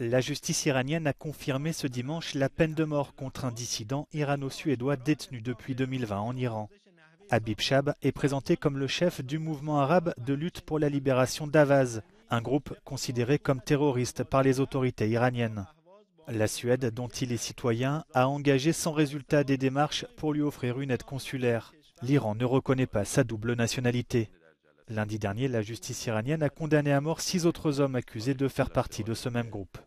La justice iranienne a confirmé ce dimanche la peine de mort contre un dissident irano-suédois détenu depuis 2020 en Iran. Habib Shab est présenté comme le chef du mouvement arabe de lutte pour la libération d'Avaz, un groupe considéré comme terroriste par les autorités iraniennes. La Suède, dont il est citoyen, a engagé sans résultat des démarches pour lui offrir une aide consulaire. L'Iran ne reconnaît pas sa double nationalité. Lundi dernier, la justice iranienne a condamné à mort six autres hommes accusés de faire partie de ce même groupe.